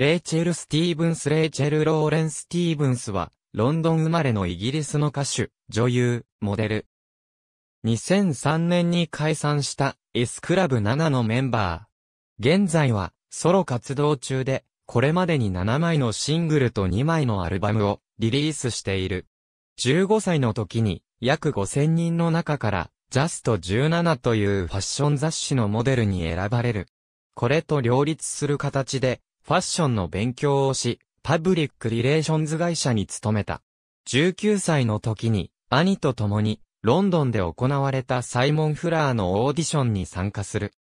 レイチェル・スティーブンス・レイチェル・ローレン・スティーブンスは、ロンドン生まれのイギリスの歌手、女優、モデル。2003年に解散したスクラブ7のメンバー。現在はソロ活動中で、これまでに7枚のシングルと2枚のアルバムをリリースしている。15歳の時に約5000人の中からジャスト17というファッション雑誌のモデルに選ばれる。これと両立する形でファッションの勉強をし、パブリックリレーションズ会社に勤めた。19歳の時に、兄と共に、ロンドンで行われたサイモン・フラーのオーディションに参加する。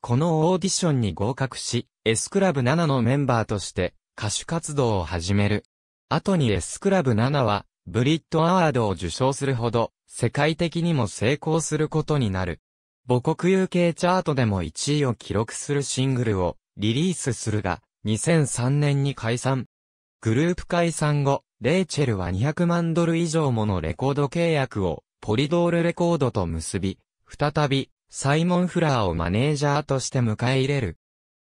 このオーディションに合格し、S クラブ7のメンバーとして歌手活動を始める。後に S クラブ7は、ブリッドアワードを受賞するほど、世界的にも成功することになる。母国有形チャートでも1位を記録するシングルをリリースするが、2003年に解散。グループ解散後、レイチェルは200万ドル以上ものレコード契約をポリドールレコードと結び、再びサイモン・フラーをマネージャーとして迎え入れる。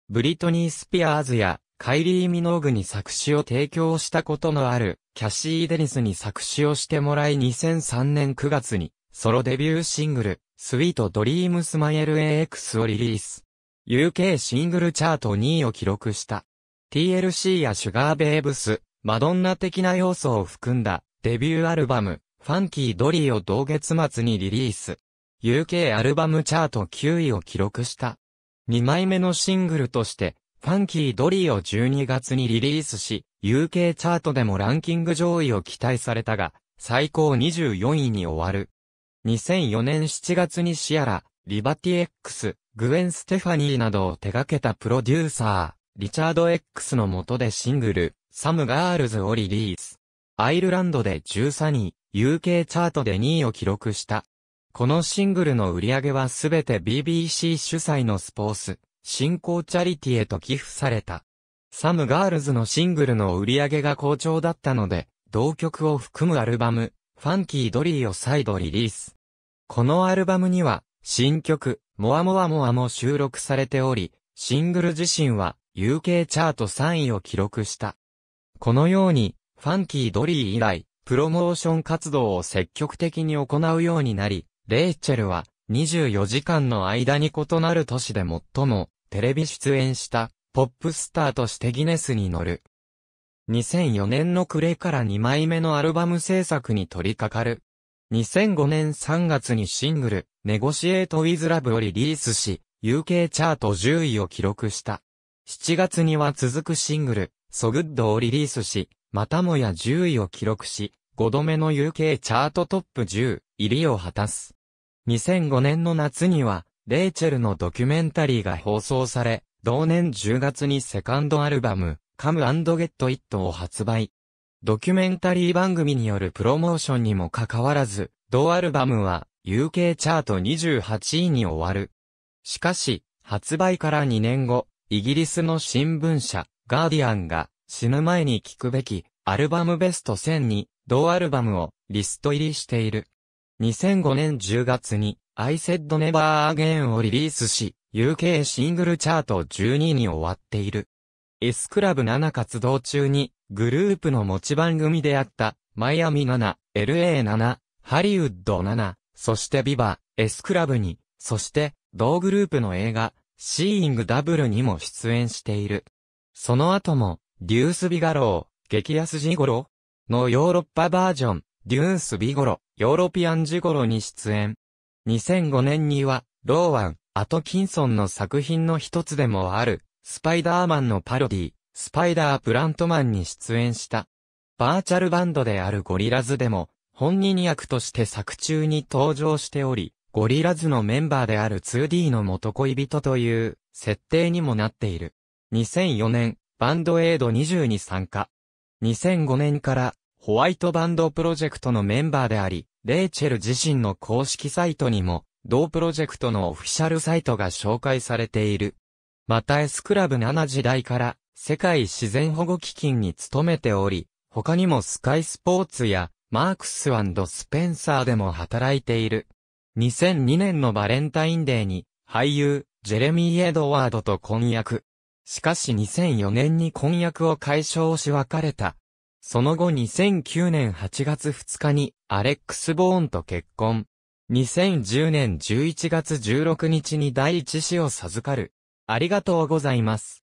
ブリトニー・スピアーズやカイリー・ミノーグに作詞を提供したことのあるキャシー・デニスに作詞をしてもらい2003年9月にソロデビューシングル、スイート・ドリームスマイル AX をリリース。UK シングルチャート2位を記録した。TLC やシュガーベイブス、マドンナ的な要素を含んだデビューアルバム、ファンキードリーを同月末にリリース。UK アルバムチャート9位を記録した。2枚目のシングルとして、ファンキードリーを12月にリリースし、UK チャートでもランキング上位を期待されたが、最高24位に終わる。2004年7月にシアラ、リバティ X、グエン・ステファニーなどを手掛けたプロデューサー、リチャード X の下でシングル、サム・ガールズをリリース。アイルランドで13位、UK チャートで2位を記録した。このシングルの売り上げはすべて BBC 主催のスポーツ、新興チャリティへと寄付された。サム・ガールズのシングルの売り上げが好調だったので、同曲を含むアルバム、ファンキー・ドリーを再度リリース。このアルバムには、新曲、モアモアモアも収録されており、シングル自身は UK チャート3位を記録した。このように、ファンキードリー以来、プロモーション活動を積極的に行うようになり、レイチェルは24時間の間に異なる都市で最もテレビ出演したポップスターとしてギネスに乗る。2004年の暮れから2枚目のアルバム制作に取り掛かる。2005年3月にシングル、ネゴシエート・ウィズ・ラブをリリースし、UK チャート10位を記録した。7月には続くシングル、ソグッドをリリースし、またもや10位を記録し、5度目の UK チャートトップ10入りを果たす。2005年の夏には、レイチェルのドキュメンタリーが放送され、同年10月にセカンドアルバム、Come and Get It を発売。ドキュメンタリー番組によるプロモーションにもかかわらず、同アルバムは UK チャート28位に終わる。しかし、発売から2年後、イギリスの新聞社、ガーディアンが死ぬ前に聞くべきアルバムベスト1000に同アルバムをリスト入りしている。2005年10月に I said never again をリリースし、UK シングルチャート12位に終わっている。S クラブ7活動中にグループの持ち番組であった、マイアミ7、LA7、ハリウッド7、そしてビバ、S クラブに、そして、同グループの映画、シーイングダブルにも出演している。その後も、デュース・ビガロー、激安ジゴロのヨーロッパバージョン、デュース・ビゴロ、ヨーロピアンジゴロに出演。2005年には、ローワン、アトキンソンの作品の一つでもある、スパイダーマンのパロディ、スパイダープラントマンに出演した。バーチャルバンドであるゴリラズでも、本人役として作中に登場しており、ゴリラズのメンバーである 2D の元恋人という設定にもなっている。2004年、バンドエイド20に参加。2005年からホワイトバンドプロジェクトのメンバーであり、レイチェル自身の公式サイトにも、同プロジェクトのオフィシャルサイトが紹介されている。また S クラブ7時代から世界自然保護基金に勤めており、他にもスカイスポーツやマークススペンサーでも働いている。2002年のバレンタインデーに俳優ジェレミー・エドワードと婚約。しかし2004年に婚約を解消し別れた。その後2009年8月2日にアレックス・ボーンと結婚。2010年11月16日に第一子を授かる。ありがとうございます。